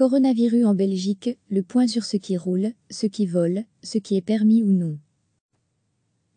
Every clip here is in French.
Coronavirus en Belgique, le point sur ce qui roule, ce qui vole, ce qui est permis ou non.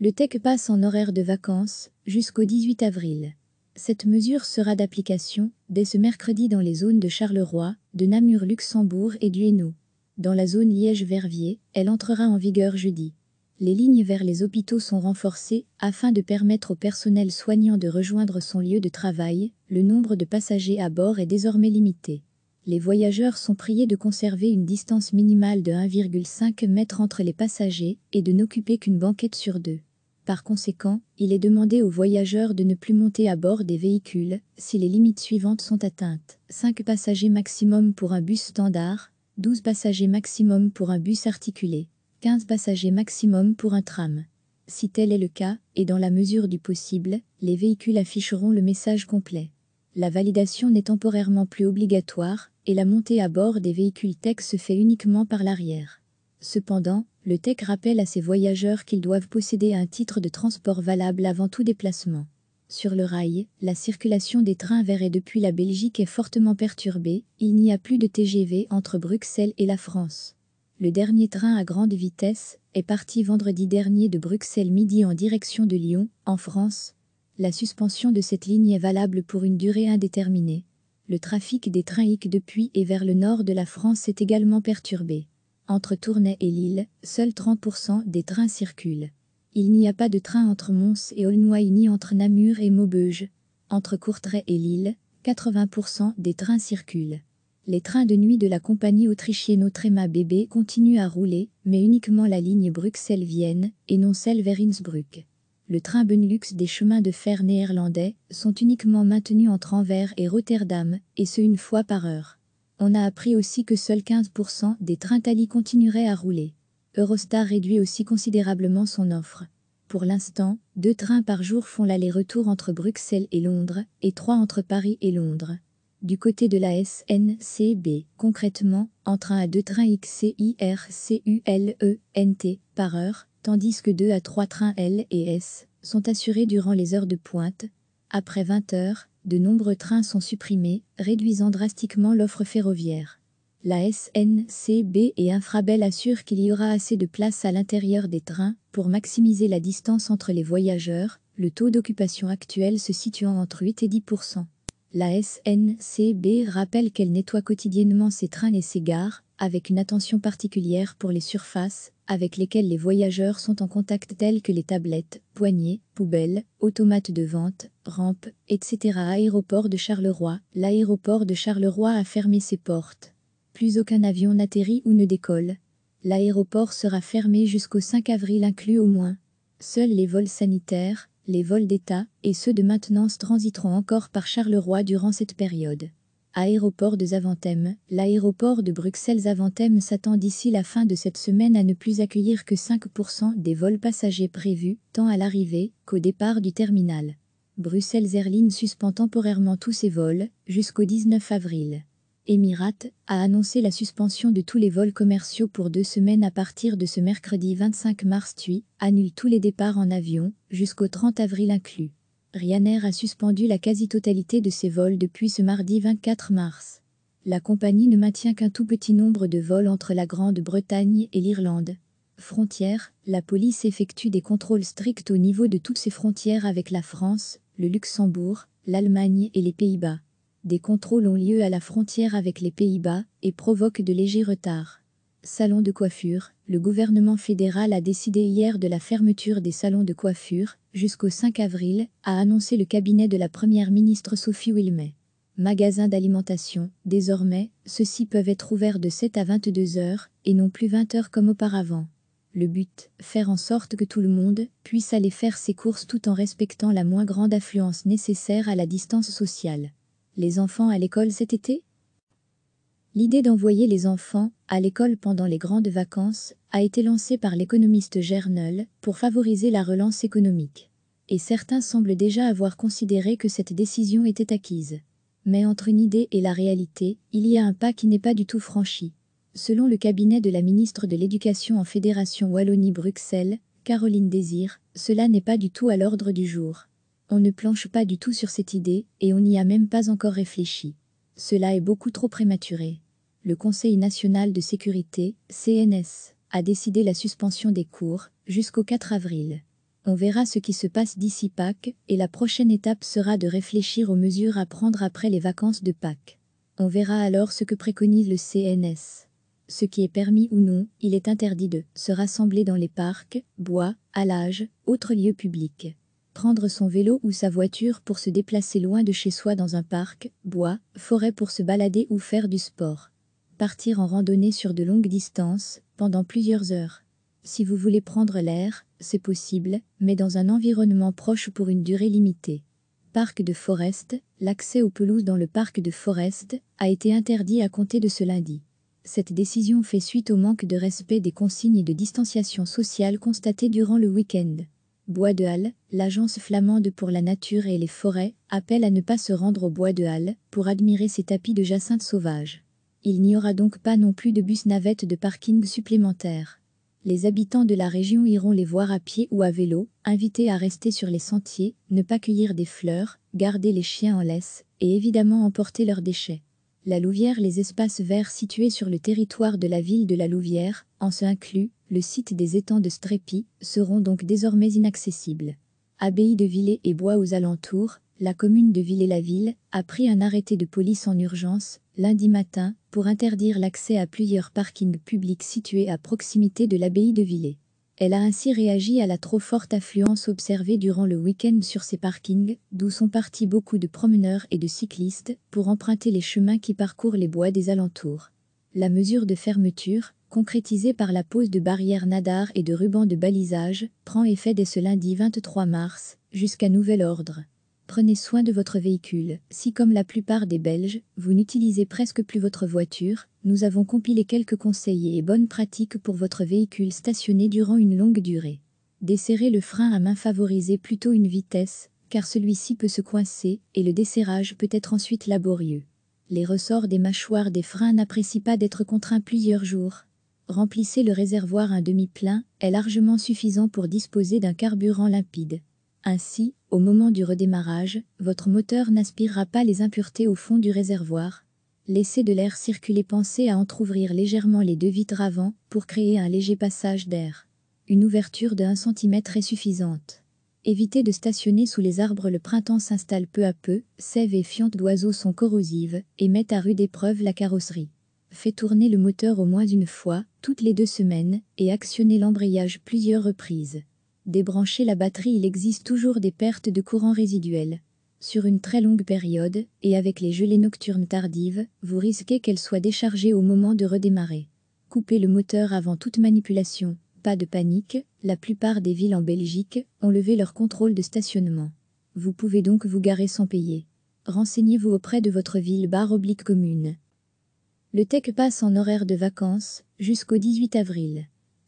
Le TEC passe en horaire de vacances jusqu'au 18 avril. Cette mesure sera d'application dès ce mercredi dans les zones de Charleroi, de Namur-Luxembourg et du Hainaut. Dans la zone Liège-Verviers, elle entrera en vigueur jeudi. Les lignes vers les hôpitaux sont renforcées afin de permettre au personnel soignant de rejoindre son lieu de travail. Le nombre de passagers à bord est désormais limité les voyageurs sont priés de conserver une distance minimale de 1,5 mètre entre les passagers et de n'occuper qu'une banquette sur deux. Par conséquent, il est demandé aux voyageurs de ne plus monter à bord des véhicules si les limites suivantes sont atteintes. 5 passagers maximum pour un bus standard, 12 passagers maximum pour un bus articulé, 15 passagers maximum pour un tram. Si tel est le cas, et dans la mesure du possible, les véhicules afficheront le message complet la validation n'est temporairement plus obligatoire et la montée à bord des véhicules tech se fait uniquement par l'arrière. Cependant, le tech rappelle à ses voyageurs qu'ils doivent posséder un titre de transport valable avant tout déplacement. Sur le rail, la circulation des trains vers et depuis la Belgique est fortement perturbée, il n'y a plus de TGV entre Bruxelles et la France. Le dernier train à grande vitesse est parti vendredi dernier de Bruxelles midi en direction de Lyon, en France, la suspension de cette ligne est valable pour une durée indéterminée. Le trafic des trains IC depuis et vers le nord de la France est également perturbé. Entre Tournai et Lille, seuls 30% des trains circulent. Il n'y a pas de train entre Mons et Aulnoy ni entre Namur et Maubeuge. Entre Courtrai et Lille, 80% des trains circulent. Les trains de nuit de la compagnie autrichienne Autrema BB continuent à rouler, mais uniquement la ligne Bruxelles-Vienne et non celle vers Innsbruck le train Benelux des chemins de fer néerlandais sont uniquement maintenus entre Anvers et Rotterdam, et ce une fois par heure. On a appris aussi que seuls 15% des trains Thalys continueraient à rouler. Eurostar réduit aussi considérablement son offre. Pour l'instant, deux trains par jour font l'aller-retour entre Bruxelles et Londres, et trois entre Paris et Londres. Du côté de la SNCB, concrètement, en train à deux trains XCIRCULENT par heure, tandis que 2 à 3 trains L et S sont assurés durant les heures de pointe. Après 20 heures, de nombreux trains sont supprimés, réduisant drastiquement l'offre ferroviaire. La SNCB et Infrabel assurent qu'il y aura assez de place à l'intérieur des trains pour maximiser la distance entre les voyageurs, le taux d'occupation actuel se situant entre 8 et 10 La SNCB rappelle qu'elle nettoie quotidiennement ses trains et ses gares, avec une attention particulière pour les surfaces, avec lesquels les voyageurs sont en contact tels que les tablettes, poignées, poubelles, automates de vente, rampes, etc. Aéroport de Charleroi, l'aéroport de Charleroi a fermé ses portes. Plus aucun avion n'atterrit ou ne décolle. L'aéroport sera fermé jusqu'au 5 avril inclus au moins. Seuls les vols sanitaires, les vols d'État et ceux de maintenance transiteront encore par Charleroi durant cette période. Aéroport de Zaventem, l'aéroport de Bruxelles-Zaventem s'attend d'ici la fin de cette semaine à ne plus accueillir que 5% des vols passagers prévus, tant à l'arrivée qu'au départ du terminal. Bruxelles Airlines suspend temporairement tous ses vols jusqu'au 19 avril. Emirates a annoncé la suspension de tous les vols commerciaux pour deux semaines à partir de ce mercredi 25 mars. TUI annule tous les départs en avion jusqu'au 30 avril inclus. Ryanair a suspendu la quasi-totalité de ses vols depuis ce mardi 24 mars. La compagnie ne maintient qu'un tout petit nombre de vols entre la Grande-Bretagne et l'Irlande. Frontières, la police effectue des contrôles stricts au niveau de toutes ses frontières avec la France, le Luxembourg, l'Allemagne et les Pays-Bas. Des contrôles ont lieu à la frontière avec les Pays-Bas et provoquent de légers retards. Salon de coiffure, le gouvernement fédéral a décidé hier de la fermeture des salons de coiffure jusqu'au 5 avril, a annoncé le cabinet de la première ministre Sophie Wilmet. Magasins d'alimentation, désormais, ceux-ci peuvent être ouverts de 7 à 22 heures et non plus 20 heures comme auparavant. Le but, faire en sorte que tout le monde puisse aller faire ses courses tout en respectant la moins grande affluence nécessaire à la distance sociale. Les enfants à l'école cet été L'idée d'envoyer les enfants à l'école pendant les grandes vacances a été lancée par l'économiste Gernel pour favoriser la relance économique. Et certains semblent déjà avoir considéré que cette décision était acquise. Mais entre une idée et la réalité, il y a un pas qui n'est pas du tout franchi. Selon le cabinet de la ministre de l'Éducation en Fédération Wallonie-Bruxelles, Caroline Désir, cela n'est pas du tout à l'ordre du jour. On ne planche pas du tout sur cette idée, et on n'y a même pas encore réfléchi. Cela est beaucoup trop prématuré. Le Conseil national de sécurité, CNS, a décidé la suspension des cours jusqu'au 4 avril. On verra ce qui se passe d'ici Pâques et la prochaine étape sera de réfléchir aux mesures à prendre après les vacances de Pâques. On verra alors ce que préconise le CNS. Ce qui est permis ou non, il est interdit de se rassembler dans les parcs, bois, halages, autres lieux publics prendre son vélo ou sa voiture pour se déplacer loin de chez soi dans un parc, bois, forêt pour se balader ou faire du sport. Partir en randonnée sur de longues distances, pendant plusieurs heures. Si vous voulez prendre l'air, c'est possible, mais dans un environnement proche pour une durée limitée. Parc de Forest, l'accès aux pelouses dans le parc de Forest a été interdit à compter de ce lundi. Cette décision fait suite au manque de respect des consignes de distanciation sociale constatées durant le week-end. Bois de Halle, l'agence flamande pour la nature et les forêts, appelle à ne pas se rendre au Bois de Halle pour admirer ces tapis de jacinthe sauvage. Il n'y aura donc pas non plus de bus navettes de parking supplémentaires. Les habitants de la région iront les voir à pied ou à vélo, invités à rester sur les sentiers, ne pas cueillir des fleurs, garder les chiens en laisse et évidemment emporter leurs déchets la Louvière les espaces verts situés sur le territoire de la ville de la Louvière, en ce inclus, le site des étangs de Strépy, seront donc désormais inaccessibles. Abbaye de Villers et Bois aux alentours, la commune de Villers-la-Ville a pris un arrêté de police en urgence, lundi matin, pour interdire l'accès à plusieurs parkings publics situés à proximité de l'abbaye de Villers. Elle a ainsi réagi à la trop forte affluence observée durant le week-end sur ses parkings, d'où sont partis beaucoup de promeneurs et de cyclistes pour emprunter les chemins qui parcourent les bois des alentours. La mesure de fermeture, concrétisée par la pose de barrières nadar et de rubans de balisage, prend effet dès ce lundi 23 mars, jusqu'à nouvel ordre. Prenez soin de votre véhicule. Si comme la plupart des Belges, vous n'utilisez presque plus votre voiture, nous avons compilé quelques conseils et bonnes pratiques pour votre véhicule stationné durant une longue durée. Desserrez le frein à main favorisez plutôt une vitesse, car celui-ci peut se coincer et le desserrage peut être ensuite laborieux. Les ressorts des mâchoires des freins n'apprécient pas d'être contraints plusieurs jours. Remplissez le réservoir un demi-plein est largement suffisant pour disposer d'un carburant limpide. Ainsi, au moment du redémarrage, votre moteur n'aspirera pas les impuretés au fond du réservoir. Laissez de l'air circuler. Pensez à entr'ouvrir légèrement les deux vitres avant pour créer un léger passage d'air. Une ouverture de 1 cm est suffisante. Évitez de stationner sous les arbres. Le printemps s'installe peu à peu, sève et fientes d'oiseaux sont corrosives et mettent à rude épreuve la carrosserie. Faites tourner le moteur au moins une fois, toutes les deux semaines, et actionnez l'embrayage plusieurs reprises. Débrancher la batterie Il existe toujours des pertes de courant résiduel. Sur une très longue période, et avec les gelées nocturnes tardives, vous risquez qu'elle soit déchargée au moment de redémarrer. Coupez le moteur avant toute manipulation. Pas de panique, la plupart des villes en Belgique ont levé leur contrôle de stationnement. Vous pouvez donc vous garer sans payer. Renseignez-vous auprès de votre ville barre oblique commune. Le tech passe en horaire de vacances jusqu'au 18 avril.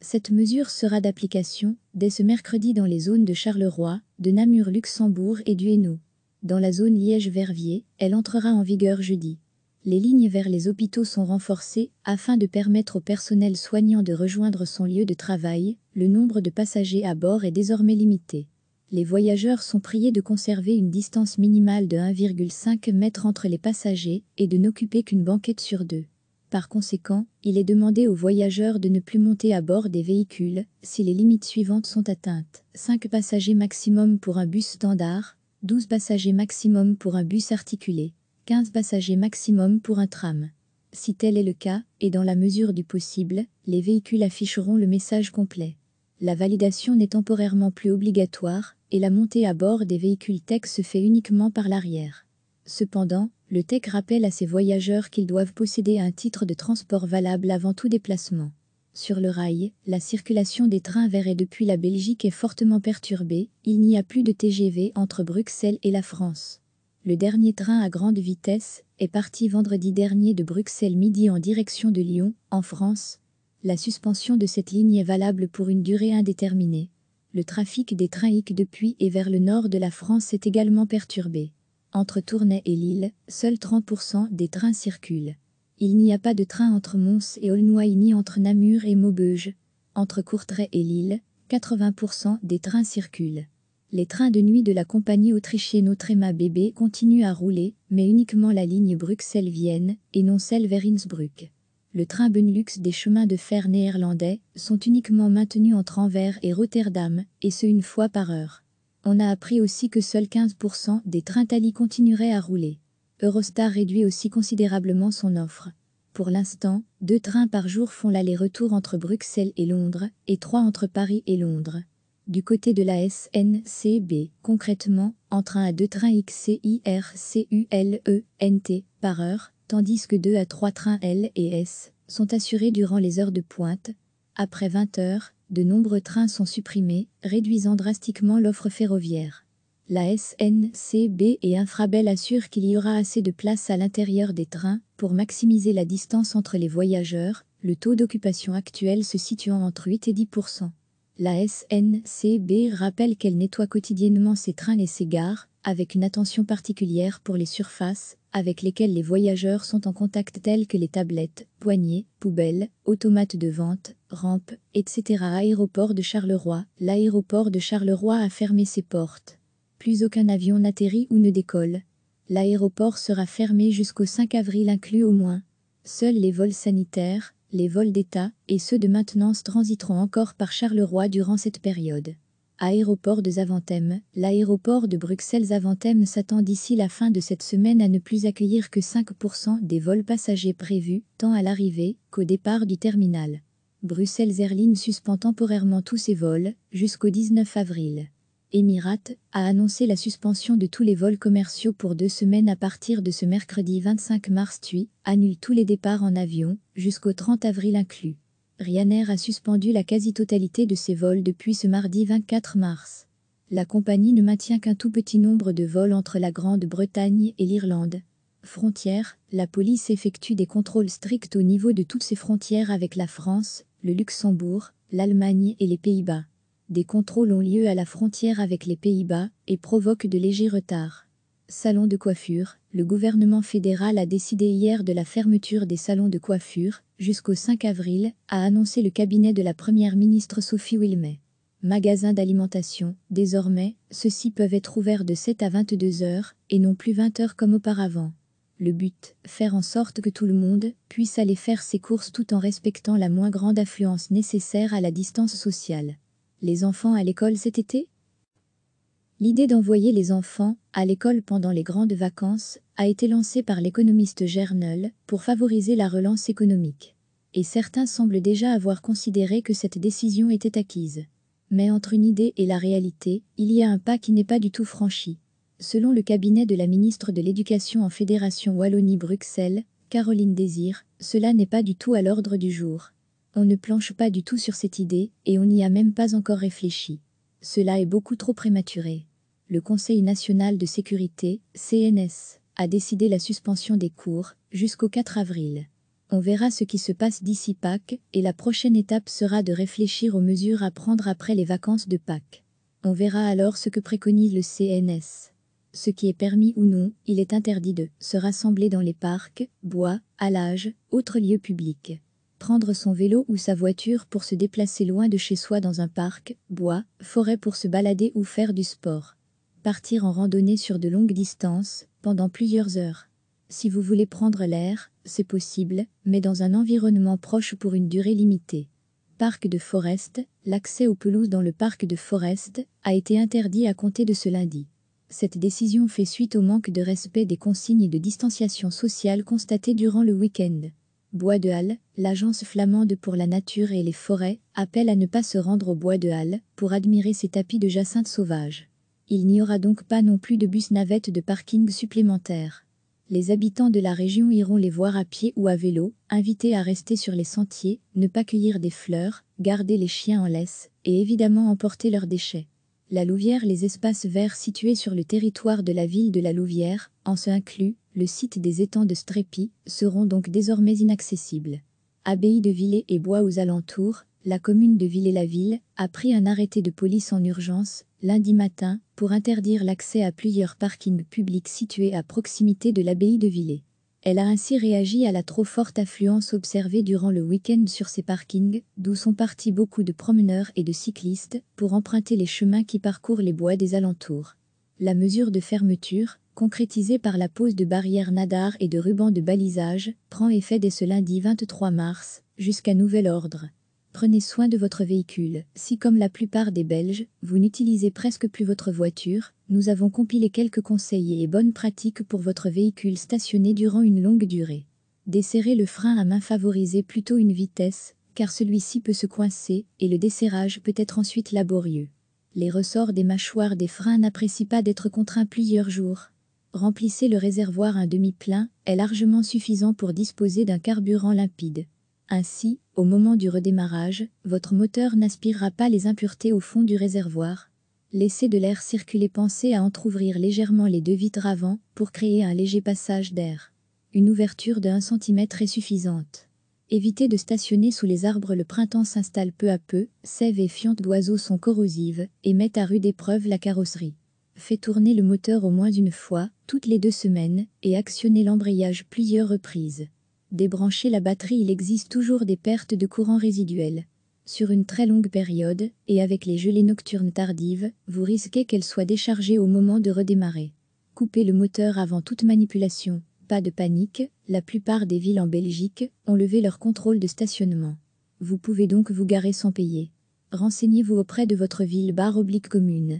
Cette mesure sera d'application dès ce mercredi dans les zones de Charleroi, de Namur-Luxembourg et du Hainaut. Dans la zone Liège-Verviers, elle entrera en vigueur jeudi. Les lignes vers les hôpitaux sont renforcées afin de permettre au personnel soignant de rejoindre son lieu de travail. Le nombre de passagers à bord est désormais limité. Les voyageurs sont priés de conserver une distance minimale de 1,5 mètre entre les passagers et de n'occuper qu'une banquette sur deux. Par conséquent, il est demandé aux voyageurs de ne plus monter à bord des véhicules si les limites suivantes sont atteintes. 5 passagers maximum pour un bus standard, 12 passagers maximum pour un bus articulé, 15 passagers maximum pour un tram. Si tel est le cas, et dans la mesure du possible, les véhicules afficheront le message complet. La validation n'est temporairement plus obligatoire, et la montée à bord des véhicules tech se fait uniquement par l'arrière. Cependant, le TEC rappelle à ses voyageurs qu'ils doivent posséder un titre de transport valable avant tout déplacement. Sur le rail, la circulation des trains vers et depuis la Belgique est fortement perturbée, il n'y a plus de TGV entre Bruxelles et la France. Le dernier train à grande vitesse est parti vendredi dernier de Bruxelles midi en direction de Lyon, en France. La suspension de cette ligne est valable pour une durée indéterminée. Le trafic des trains IC depuis et vers le nord de la France est également perturbé. Entre Tournai et Lille, seuls 30% des trains circulent. Il n'y a pas de train entre Mons et Aulnoy ni entre Namur et Maubeuge. Entre Courtrai et Lille, 80% des trains circulent. Les trains de nuit de la compagnie autrichienne Autrema BB continuent à rouler, mais uniquement la ligne Bruxelles-Vienne et non celle vers Innsbruck. Le train Benelux des chemins de fer néerlandais sont uniquement maintenus entre Anvers et Rotterdam, et ce une fois par heure. On a appris aussi que seuls 15% des trains tali continueraient à rouler. Eurostar réduit aussi considérablement son offre. Pour l'instant, deux trains par jour font l'aller-retour entre Bruxelles et Londres, et trois entre Paris et Londres. Du côté de la SNCB, concrètement, en train à deux trains XCIRCULENT par heure, tandis que deux à trois trains L et S sont assurés durant les heures de pointe, après 20 heures, de nombreux trains sont supprimés, réduisant drastiquement l'offre ferroviaire. La SNCB et Infrabel assurent qu'il y aura assez de place à l'intérieur des trains pour maximiser la distance entre les voyageurs, le taux d'occupation actuel se situant entre 8 et 10 la SNCB rappelle qu'elle nettoie quotidiennement ses trains et ses gares, avec une attention particulière pour les surfaces avec lesquelles les voyageurs sont en contact telles que les tablettes, poignées, poubelles, automates de vente, rampes, etc. Aéroport de Charleroi, l'aéroport de Charleroi a fermé ses portes. Plus aucun avion n'atterrit ou ne décolle. L'aéroport sera fermé jusqu'au 5 avril inclus au moins. Seuls les vols sanitaires, les vols d'État et ceux de maintenance transiteront encore par Charleroi durant cette période. Aéroport de Zaventem, l'aéroport de Bruxelles-Zaventem s'attend d'ici la fin de cette semaine à ne plus accueillir que 5% des vols passagers prévus, tant à l'arrivée qu'au départ du terminal. Bruxelles Airlines suspend temporairement tous ses vols jusqu'au 19 avril. Emirates, a annoncé la suspension de tous les vols commerciaux pour deux semaines à partir de ce mercredi 25 mars TUI, annule tous les départs en avion, jusqu'au 30 avril inclus. Ryanair a suspendu la quasi-totalité de ses vols depuis ce mardi 24 mars. La compagnie ne maintient qu'un tout petit nombre de vols entre la Grande-Bretagne et l'Irlande. Frontières, la police effectue des contrôles stricts au niveau de toutes ses frontières avec la France, le Luxembourg, l'Allemagne et les Pays-Bas des contrôles ont lieu à la frontière avec les Pays-Bas et provoquent de légers retards. Salon de coiffure, le gouvernement fédéral a décidé hier de la fermeture des salons de coiffure jusqu'au 5 avril, a annoncé le cabinet de la première ministre Sophie Wilmet. Magasins d'alimentation, désormais, ceux-ci peuvent être ouverts de 7 à 22 heures et non plus 20 heures comme auparavant. Le but, faire en sorte que tout le monde puisse aller faire ses courses tout en respectant la moins grande affluence nécessaire à la distance sociale les enfants à l'école cet été L'idée d'envoyer les enfants à l'école pendant les grandes vacances a été lancée par l'économiste Gernel pour favoriser la relance économique. Et certains semblent déjà avoir considéré que cette décision était acquise. Mais entre une idée et la réalité, il y a un pas qui n'est pas du tout franchi. Selon le cabinet de la ministre de l'Éducation en Fédération Wallonie-Bruxelles, Caroline Désir, cela n'est pas du tout à l'ordre du jour. On ne planche pas du tout sur cette idée et on n'y a même pas encore réfléchi. Cela est beaucoup trop prématuré. Le Conseil national de sécurité, CNS, a décidé la suspension des cours jusqu'au 4 avril. On verra ce qui se passe d'ici Pâques et la prochaine étape sera de réfléchir aux mesures à prendre après les vacances de Pâques. On verra alors ce que préconise le CNS. Ce qui est permis ou non, il est interdit de se rassembler dans les parcs, bois, à autres lieux publics prendre son vélo ou sa voiture pour se déplacer loin de chez soi dans un parc, bois, forêt pour se balader ou faire du sport. Partir en randonnée sur de longues distances, pendant plusieurs heures. Si vous voulez prendre l'air, c'est possible, mais dans un environnement proche pour une durée limitée. Parc de Forest, l'accès aux pelouses dans le parc de Forest a été interdit à compter de ce lundi. Cette décision fait suite au manque de respect des consignes de distanciation sociale constatées durant le week-end. Bois de Halle, l'agence flamande pour la nature et les forêts, appelle à ne pas se rendre au Bois de Halle pour admirer ces tapis de jacinthe sauvage. Il n'y aura donc pas non plus de bus navette de parking supplémentaire. Les habitants de la région iront les voir à pied ou à vélo, invités à rester sur les sentiers, ne pas cueillir des fleurs, garder les chiens en laisse et évidemment emporter leurs déchets. La Louvière, les espaces verts situés sur le territoire de la ville de la Louvière, en se inclut, le site des étangs de Strépy, seront donc désormais inaccessibles. Abbaye de Villers et Bois aux alentours, la commune de Villers-la-Ville a pris un arrêté de police en urgence, lundi matin, pour interdire l'accès à plusieurs parkings publics situés à proximité de l'abbaye de Villers. Elle a ainsi réagi à la trop forte affluence observée durant le week-end sur ces parkings, d'où sont partis beaucoup de promeneurs et de cyclistes pour emprunter les chemins qui parcourent les bois des alentours. La mesure de fermeture, Concrétisé par la pose de barrières nadar et de rubans de balisage, prend effet dès ce lundi 23 mars, jusqu'à nouvel ordre. Prenez soin de votre véhicule. Si comme la plupart des Belges, vous n'utilisez presque plus votre voiture, nous avons compilé quelques conseils et bonnes pratiques pour votre véhicule stationné durant une longue durée. Desserrez le frein à main favorisez plutôt une vitesse, car celui-ci peut se coincer et le desserrage peut être ensuite laborieux. Les ressorts des mâchoires des freins n'apprécient pas d'être contraints plusieurs jours, remplissez le réservoir un demi plein est largement suffisant pour disposer d'un carburant limpide. Ainsi, au moment du redémarrage, votre moteur n'aspirera pas les impuretés au fond du réservoir. Laissez de l'air circuler, pensez à entr'ouvrir légèrement les deux vitres avant pour créer un léger passage d'air. Une ouverture de 1 cm est suffisante. Évitez de stationner sous les arbres, le printemps s'installe peu à peu, sève et fientes d'oiseaux sont corrosives et mettent à rude épreuve la carrosserie. Fait tourner le moteur au moins une fois, toutes les deux semaines, et actionnez l'embrayage plusieurs reprises. Débranchez la batterie Il existe toujours des pertes de courant résiduel. Sur une très longue période, et avec les gelées nocturnes tardives, vous risquez qu'elle soit déchargée au moment de redémarrer. Coupez le moteur avant toute manipulation. Pas de panique, la plupart des villes en Belgique ont levé leur contrôle de stationnement. Vous pouvez donc vous garer sans payer. Renseignez-vous auprès de votre ville barre oblique commune